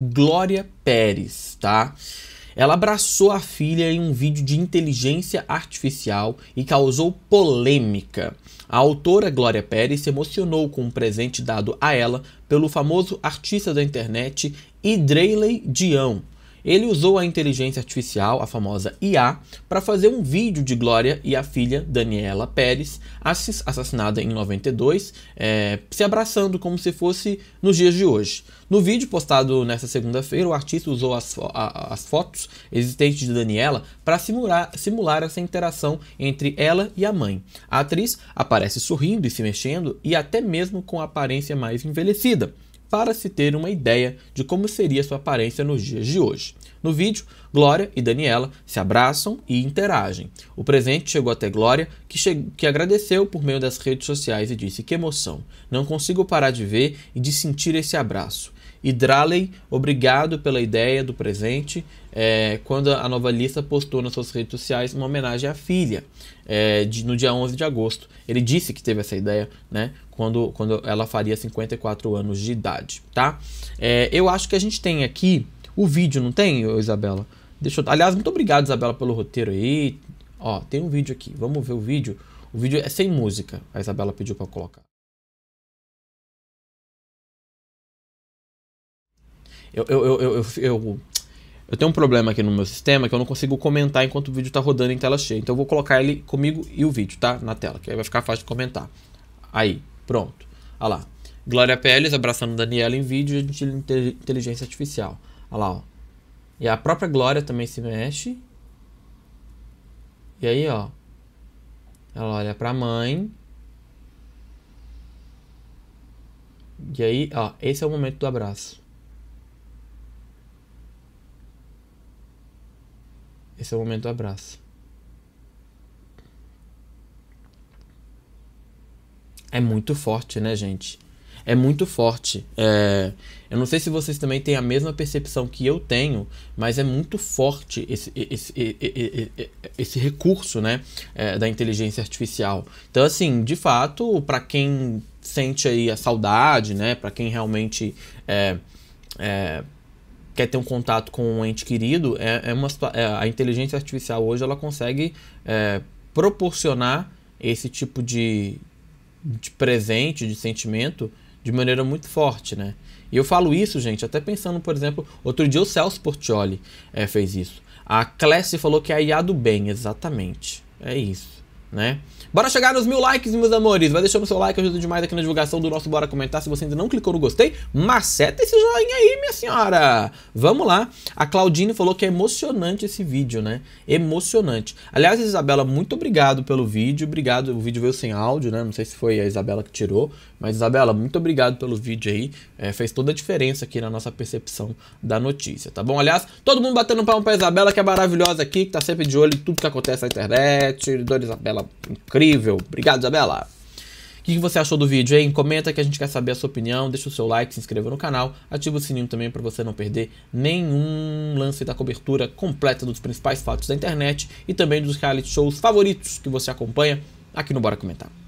Glória Pérez, tá? Ela abraçou a filha em um vídeo de inteligência artificial e causou polêmica. A autora Glória Pérez se emocionou com um presente dado a ela pelo famoso artista da internet Idreley Dion, ele usou a inteligência artificial, a famosa IA, para fazer um vídeo de Glória e a filha Daniela Pérez, assassinada em 92, é, se abraçando como se fosse nos dias de hoje. No vídeo postado nesta segunda-feira, o artista usou as, fo a, as fotos existentes de Daniela para simular, simular essa interação entre ela e a mãe. A atriz aparece sorrindo e se mexendo e até mesmo com a aparência mais envelhecida para se ter uma ideia de como seria sua aparência nos dias de hoje. No vídeo, Glória e Daniela se abraçam e interagem. O presente chegou até Glória, que, che que agradeceu por meio das redes sociais e disse: Que emoção! Não consigo parar de ver e de sentir esse abraço. E obrigado pela ideia do presente. É, quando a nova lista postou nas suas redes sociais uma homenagem à filha, é, de, no dia 11 de agosto. Ele disse que teve essa ideia, né? Quando, quando ela faria 54 anos de idade, tá? É, eu acho que a gente tem aqui o vídeo, não tem, Isabela? Deixa eu... Aliás, muito obrigado, Isabela, pelo roteiro aí. Ó, tem um vídeo aqui. Vamos ver o vídeo. O vídeo é sem música. A Isabela pediu para colocar. Eu, eu, eu, eu, eu, tenho um problema aqui no meu sistema que eu não consigo comentar enquanto o vídeo está rodando em tela cheia. Então eu vou colocar ele comigo e o vídeo, tá? Na tela, que aí vai ficar fácil de comentar. Aí, pronto. Olha lá. Glória Pérez abraçando Daniela em vídeo de inteligência artificial. Olha lá, ó. E a própria Glória também se mexe. E aí, ó. Ela olha pra mãe. E aí, ó, esse é o momento do abraço. Esse é o momento do abraço. É muito forte, né, gente? É muito forte. É... Eu não sei se vocês também têm a mesma percepção que eu tenho, mas é muito forte esse, esse, esse, esse recurso né, é, da inteligência artificial. Então, assim, de fato, para quem sente aí a saudade, né, para quem realmente é, é quer ter um contato com um ente querido, é, é uma, é, a inteligência artificial hoje ela consegue é, proporcionar esse tipo de, de presente, de sentimento, de maneira muito forte, né? E eu falo isso, gente, até pensando, por exemplo, outro dia o Celso Portioli é, fez isso. A classe falou que é a IA do bem, exatamente. É isso né? Bora chegar nos mil likes, meus amores. Vai deixando o seu like, ajuda demais aqui na divulgação do nosso Bora Comentar. Se você ainda não clicou no gostei, maceta esse joinha aí, minha senhora. Vamos lá. A Claudine falou que é emocionante esse vídeo, né? Emocionante. Aliás, Isabela, muito obrigado pelo vídeo. Obrigado, o vídeo veio sem áudio, né? Não sei se foi a Isabela que tirou. Mas, Isabela, muito obrigado pelo vídeo aí. É, fez toda a diferença aqui na nossa percepção da notícia, tá bom? Aliás, todo mundo batendo palma pra Isabela, que é maravilhosa aqui, que tá sempre de olho em tudo que acontece na internet. Dona Isabela Isabela. Incrível. Obrigado, Isabela. O que você achou do vídeo, hein? Comenta que a gente quer saber a sua opinião. Deixa o seu like, se inscreva no canal. Ativa o sininho também para você não perder nenhum lance da cobertura completa dos principais fatos da internet e também dos reality shows favoritos que você acompanha aqui no Bora Comentar.